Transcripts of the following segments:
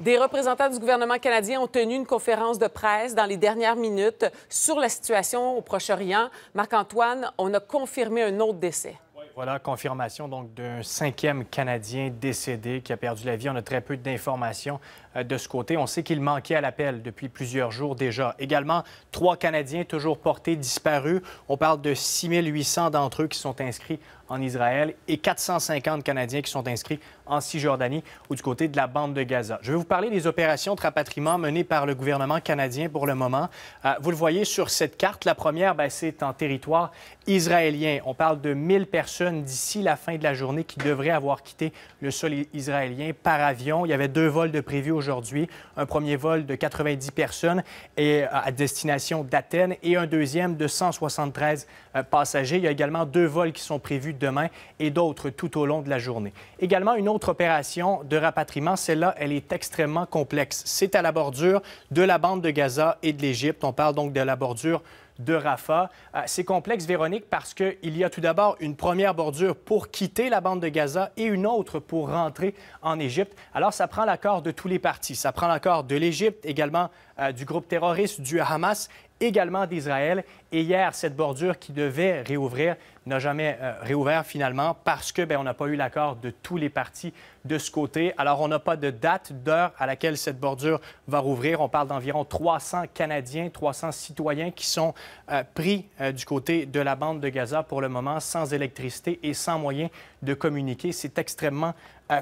Des représentants du gouvernement canadien ont tenu une conférence de presse dans les dernières minutes sur la situation au Proche-Orient. Marc-Antoine, on a confirmé un autre décès. Voilà, confirmation donc d'un cinquième Canadien décédé qui a perdu la vie. On a très peu d'informations euh, de ce côté. On sait qu'il manquait à l'appel depuis plusieurs jours déjà. Également, trois Canadiens toujours portés disparus. On parle de 6 800 d'entre eux qui sont inscrits en Israël et 450 Canadiens qui sont inscrits en Cisjordanie ou du côté de la bande de Gaza. Je vais vous parler des opérations de rapatriement menées par le gouvernement canadien pour le moment. Euh, vous le voyez sur cette carte. La première, ben, c'est en territoire israélien. On parle de 1000 personnes d'ici la fin de la journée qui devrait avoir quitté le sol israélien par avion. Il y avait deux vols de prévus aujourd'hui. Un premier vol de 90 personnes et, euh, à destination d'Athènes et un deuxième de 173 euh, passagers. Il y a également deux vols qui sont prévus demain et d'autres tout au long de la journée. Également, une autre opération de rapatriement, celle-là, elle est extrêmement complexe. C'est à la bordure de la bande de Gaza et de l'Égypte. On parle donc de la bordure de Rafah. Euh, c'est complexe, Véronique, parce qu'il y a tout d'abord une première bordure pour quitter la bande de Gaza et une autre pour rentrer en Égypte. Alors, ça prend l'accord de tous les partis. Ça prend l'accord de l'Égypte, également euh, du groupe terroriste du Hamas également d'Israël. Et hier, cette bordure qui devait réouvrir n'a jamais euh, réouvert finalement parce que ben, on n'a pas eu l'accord de tous les partis de ce côté. Alors, on n'a pas de date, d'heure à laquelle cette bordure va rouvrir. On parle d'environ 300 Canadiens, 300 citoyens qui sont euh, pris euh, du côté de la bande de Gaza pour le moment, sans électricité et sans moyen de communiquer. C'est extrêmement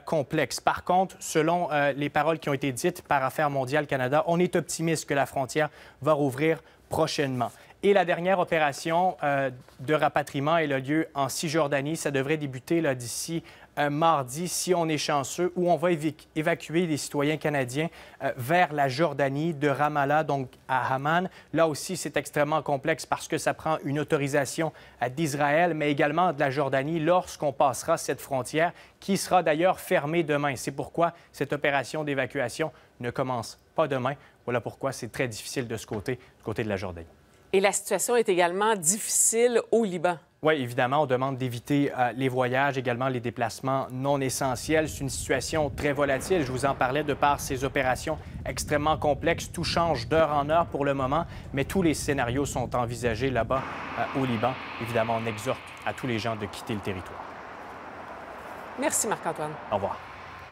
complexe. Par contre, selon les paroles qui ont été dites par Affaires mondiales Canada, on est optimiste que la frontière va rouvrir prochainement. Et la dernière opération euh, de rapatriement, elle a lieu en Cisjordanie. Ça devrait débuter d'ici euh, mardi, si on est chanceux, où on va évacuer les citoyens canadiens euh, vers la Jordanie, de Ramallah, donc à Haman. Là aussi, c'est extrêmement complexe parce que ça prend une autorisation d'Israël, mais également de la Jordanie lorsqu'on passera cette frontière, qui sera d'ailleurs fermée demain. C'est pourquoi cette opération d'évacuation ne commence pas demain. Voilà pourquoi c'est très difficile de ce côté, du côté de la Jordanie. Et la situation est également difficile au Liban. Oui, évidemment, on demande d'éviter euh, les voyages, également les déplacements non essentiels. C'est une situation très volatile. Je vous en parlais de par ces opérations extrêmement complexes. Tout change d'heure en heure pour le moment, mais tous les scénarios sont envisagés là-bas euh, au Liban. Évidemment, on exhorte à tous les gens de quitter le territoire. Merci Marc-Antoine. Au revoir.